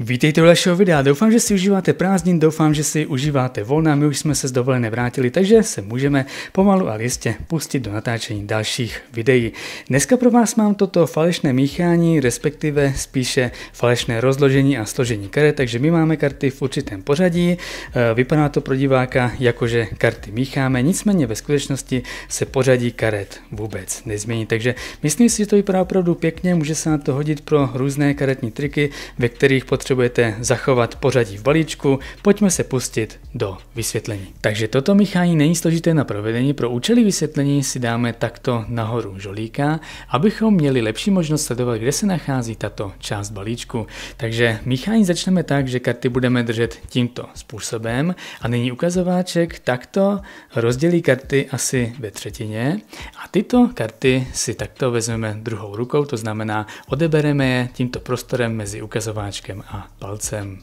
Vítejte u dalšího videa, doufám, že si užíváte prázdnin, doufám, že si užíváte volna, my už jsme se z dovolené vrátili, takže se můžeme pomalu ale jistě pustit do natáčení dalších videí. Dneska pro vás mám toto falešné míchání, respektive spíše falešné rozložení a složení karet, takže my máme karty v určitém pořadí, eh, vypadá to pro diváka jakože karty mícháme, nicméně ve skutečnosti se pořadí karet vůbec nezmění, takže myslím si, že to vypadá opravdu pěkně, může se na to hodit pro různé karetní triky, ve kterých potřebujeme potřebujete zachovat pořadí v balíčku, pojďme se pustit do vysvětlení. Takže toto, míchání není složité na provedení. Pro účely vysvětlení si dáme takto nahoru žolíka, abychom měli lepší možnost sledovat, kde se nachází tato část balíčku. Takže, míchání začneme tak, že karty budeme držet tímto způsobem a nyní ukazováček takto rozdělí karty asi ve třetině a tyto karty si takto vezmeme druhou rukou, to znamená odebereme je tímto prostorem mezi ukazováčkem a palcem.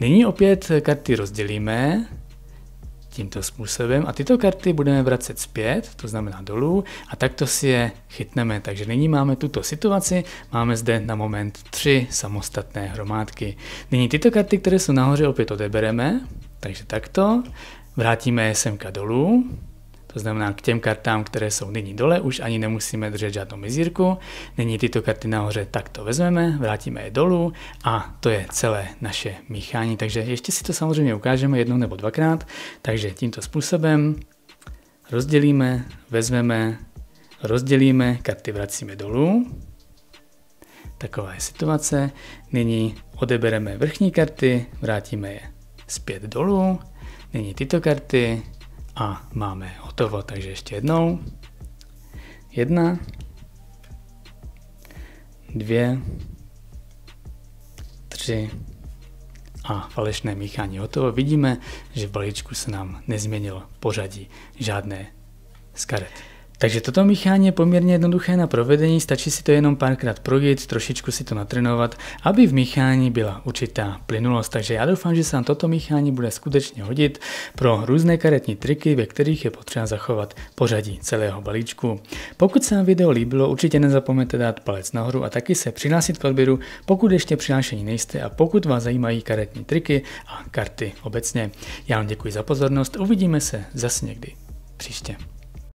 Nyní opět karty rozdělíme tímto způsobem a tyto karty budeme vracet zpět, to znamená dolů a takto si je chytneme. Takže nyní máme tuto situaci, máme zde na moment tři samostatné hromádky. Nyní tyto karty, které jsou nahoře, opět odebereme, takže takto, vrátíme je semka dolů to znamená, k těm kartám, které jsou nyní dole, už ani nemusíme držet žádnou mizírku. Nyní tyto karty nahoře takto vezmeme, vrátíme je dolů a to je celé naše míchání. Takže ještě si to samozřejmě ukážeme jednou nebo dvakrát. Takže tímto způsobem rozdělíme, vezmeme, rozdělíme, karty vracíme dolů. Taková je situace. Nyní odebereme vrchní karty, vrátíme je zpět dolů. Nyní tyto karty, a máme hotovo, takže ještě jednou. Jedna, dvě, tři a falešné míchání hotovo. Vidíme, že v balíčku se nám nezměnilo pořadí žádné z karet. Takže toto míchání je poměrně jednoduché na provedení, stačí si to jenom párkrát projít, trošičku si to natrénovat, aby v míchání byla určitá plynulost. Takže já doufám, že se vám toto míchání bude skutečně hodit pro různé karetní triky, ve kterých je potřeba zachovat pořadí celého balíčku. Pokud se vám video líbilo, určitě nezapomeňte dát palec nahoru a taky se přihlásit k odběru, pokud ještě přihlášení nejste a pokud vás zajímají karetní triky a karty obecně. Já vám děkuji za pozornost, uvidíme se zase někdy příště.